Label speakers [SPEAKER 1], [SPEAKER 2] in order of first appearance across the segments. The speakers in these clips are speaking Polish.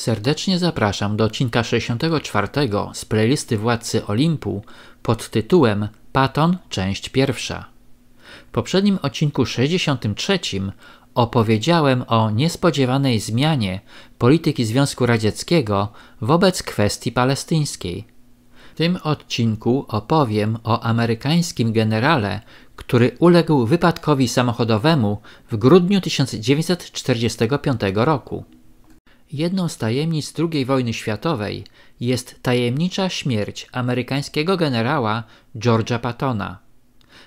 [SPEAKER 1] Serdecznie zapraszam do odcinka 64 z playlisty Władcy Olimpu pod tytułem Paton, część pierwsza. W poprzednim odcinku 63 opowiedziałem o niespodziewanej zmianie polityki Związku Radzieckiego wobec kwestii palestyńskiej. W tym odcinku opowiem o amerykańskim generale, który uległ wypadkowi samochodowemu w grudniu 1945 roku. Jedną z tajemnic II wojny światowej jest tajemnicza śmierć amerykańskiego generała George'a Pattona.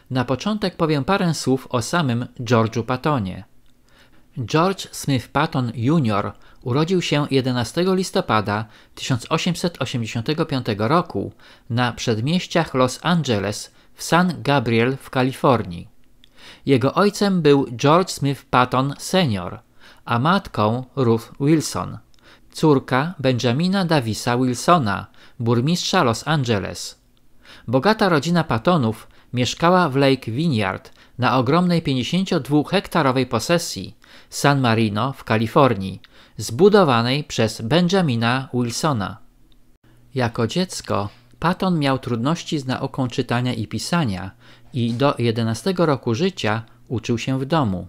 [SPEAKER 1] Na początek powiem parę słów o samym George'u Pattonie. George Smith Patton Jr. urodził się 11 listopada 1885 roku na przedmieściach Los Angeles w San Gabriel w Kalifornii. Jego ojcem był George Smith Patton Sr., a matką Ruth Wilson, córka Benjamina Davisa Wilsona, burmistrza Los Angeles. Bogata rodzina Patonów mieszkała w Lake Vineyard na ogromnej 52-hektarowej posesji San Marino w Kalifornii, zbudowanej przez Benjamina Wilsona. Jako dziecko Patton miał trudności z nauką czytania i pisania i do 11 roku życia uczył się w domu.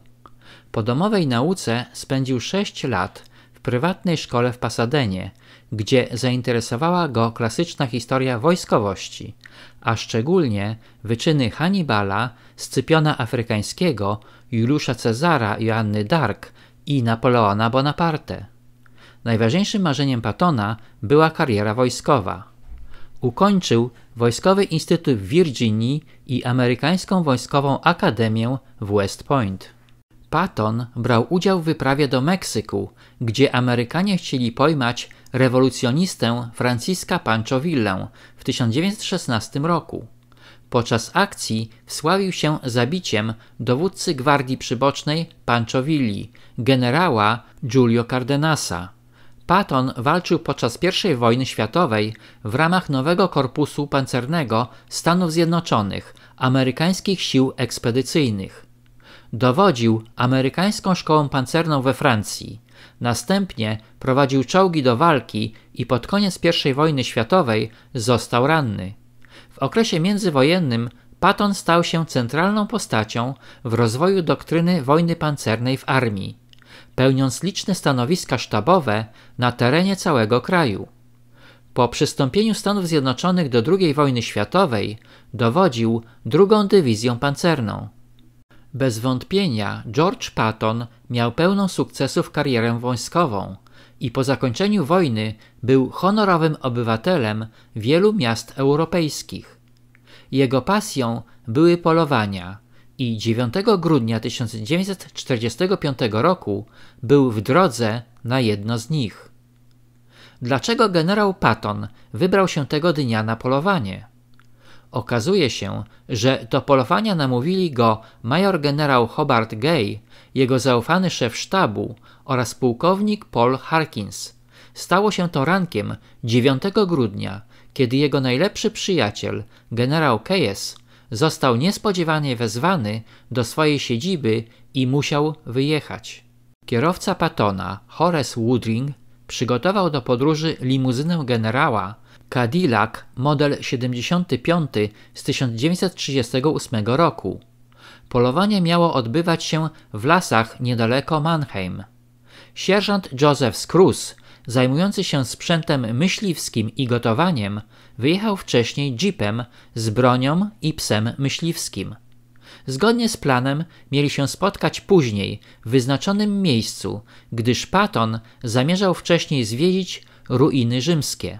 [SPEAKER 1] Po domowej nauce spędził 6 lat w prywatnej szkole w Pasadenie, gdzie zainteresowała go klasyczna historia wojskowości, a szczególnie wyczyny Hannibala, Scypiona Afrykańskiego, Juliusza Cezara, Joanny Dark i Napoleona Bonaparte. Najważniejszym marzeniem Pattona była kariera wojskowa. Ukończył Wojskowy Instytut w Virginii i Amerykańską Wojskową Akademię w West Point. Patton brał udział w wyprawie do Meksyku, gdzie Amerykanie chcieli pojmać rewolucjonistę Franciska Pancho Villę w 1916 roku. Podczas akcji wsławił się zabiciem dowódcy gwardii przybocznej Pancho Villi, generała Giulio Cardenasa. Patton walczył podczas I wojny światowej w ramach nowego korpusu pancernego Stanów Zjednoczonych, amerykańskich sił ekspedycyjnych. Dowodził amerykańską szkołą pancerną we Francji. Następnie prowadził czołgi do walki i pod koniec I wojny światowej został ranny. W okresie międzywojennym Patton stał się centralną postacią w rozwoju doktryny wojny pancernej w armii, pełniąc liczne stanowiska sztabowe na terenie całego kraju. Po przystąpieniu Stanów Zjednoczonych do II wojny światowej dowodził drugą dywizją pancerną. Bez wątpienia George Patton miał pełną sukcesów karierę wojskową i po zakończeniu wojny był honorowym obywatelem wielu miast europejskich. Jego pasją były polowania i 9 grudnia 1945 roku był w drodze na jedno z nich. Dlaczego generał Patton wybrał się tego dnia na polowanie? Okazuje się, że do polowania namówili go major generał Hobart Gay, jego zaufany szef sztabu oraz pułkownik Paul Harkins. Stało się to rankiem 9 grudnia, kiedy jego najlepszy przyjaciel, generał Keyes, został niespodziewanie wezwany do swojej siedziby i musiał wyjechać. Kierowca Pattona, Horace Woodring, przygotował do podróży limuzynę generała, Cadillac model 75 z 1938 roku. Polowanie miało odbywać się w lasach niedaleko Mannheim. Sierżant Joseph Scruz, zajmujący się sprzętem myśliwskim i gotowaniem, wyjechał wcześniej jeepem z bronią i psem myśliwskim. Zgodnie z planem mieli się spotkać później w wyznaczonym miejscu, gdyż Patton zamierzał wcześniej zwiedzić ruiny rzymskie.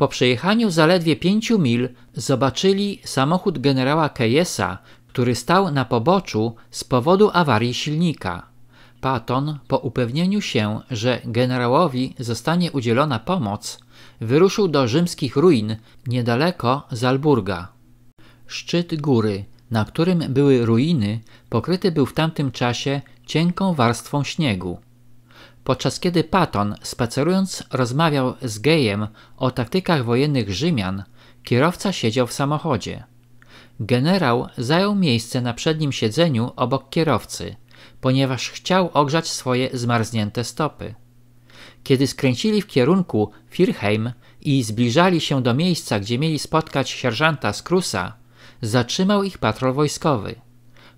[SPEAKER 1] Po przejechaniu zaledwie pięciu mil zobaczyli samochód generała Keyesa, który stał na poboczu z powodu awarii silnika. Patton, po upewnieniu się, że generałowi zostanie udzielona pomoc, wyruszył do rzymskich ruin niedaleko Zalburga. Szczyt góry, na którym były ruiny, pokryty był w tamtym czasie cienką warstwą śniegu podczas kiedy Patton, spacerując, rozmawiał z Gejem o taktykach wojennych Rzymian, kierowca siedział w samochodzie. Generał zajął miejsce na przednim siedzeniu obok kierowcy, ponieważ chciał ogrzać swoje zmarznięte stopy. Kiedy skręcili w kierunku Firheim i zbliżali się do miejsca, gdzie mieli spotkać sierżanta Skrusa, zatrzymał ich patrol wojskowy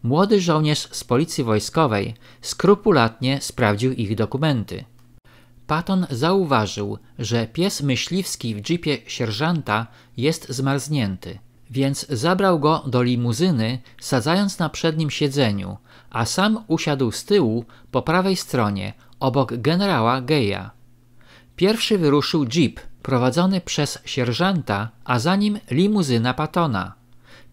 [SPEAKER 1] młody żołnierz z policji wojskowej skrupulatnie sprawdził ich dokumenty. Patton zauważył, że pies myśliwski w jeepie sierżanta jest zmarznięty, więc zabrał go do limuzyny, sadzając na przednim siedzeniu, a sam usiadł z tyłu po prawej stronie, obok generała Geja. Pierwszy wyruszył jeep prowadzony przez sierżanta, a za nim limuzyna Patona.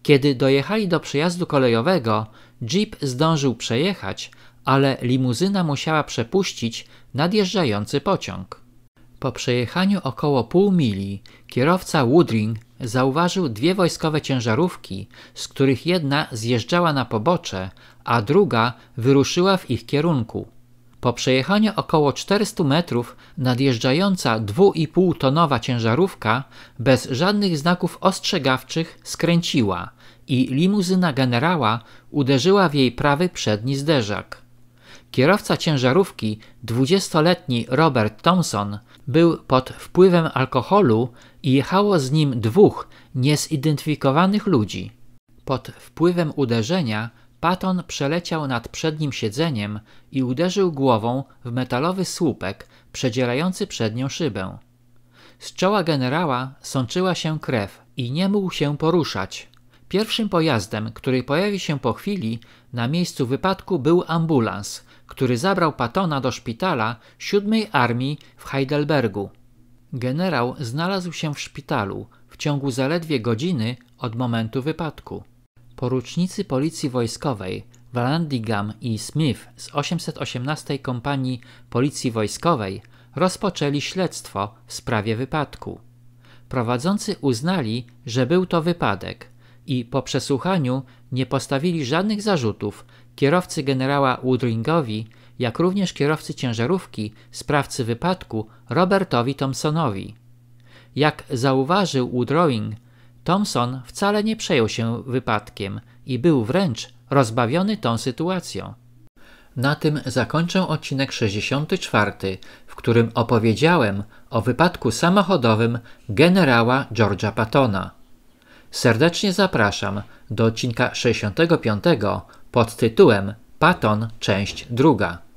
[SPEAKER 1] Kiedy dojechali do przejazdu kolejowego, jeep zdążył przejechać, ale limuzyna musiała przepuścić nadjeżdżający pociąg. Po przejechaniu około pół mili kierowca Woodring zauważył dwie wojskowe ciężarówki, z których jedna zjeżdżała na pobocze, a druga wyruszyła w ich kierunku. Po przejechaniu około 400 metrów nadjeżdżająca 2,5-tonowa ciężarówka bez żadnych znaków ostrzegawczych skręciła i limuzyna generała uderzyła w jej prawy przedni zderzak. Kierowca ciężarówki, 20-letni Robert Thompson, był pod wpływem alkoholu i jechało z nim dwóch niezidentyfikowanych ludzi. Pod wpływem uderzenia Patton przeleciał nad przednim siedzeniem i uderzył głową w metalowy słupek przedzierający przednią szybę. Z czoła generała sączyła się krew i nie mógł się poruszać. Pierwszym pojazdem, który pojawił się po chwili, na miejscu wypadku był ambulans, który zabrał Patona do szpitala 7. Armii w Heidelbergu. Generał znalazł się w szpitalu w ciągu zaledwie godziny od momentu wypadku. Porucznicy Policji Wojskowej Vallandigham i Smith z 818 Kompanii Policji Wojskowej rozpoczęli śledztwo w sprawie wypadku. Prowadzący uznali, że był to wypadek i po przesłuchaniu nie postawili żadnych zarzutów kierowcy generała Woodringowi, jak również kierowcy ciężarówki, sprawcy wypadku Robertowi Thompsonowi. Jak zauważył Woodrowing, Thompson wcale nie przejął się wypadkiem i był wręcz rozbawiony tą sytuacją. Na tym zakończę odcinek 64, w którym opowiedziałem o wypadku samochodowym generała George'a Pattona. Serdecznie zapraszam do odcinka 65 pod tytułem Patton, część druga.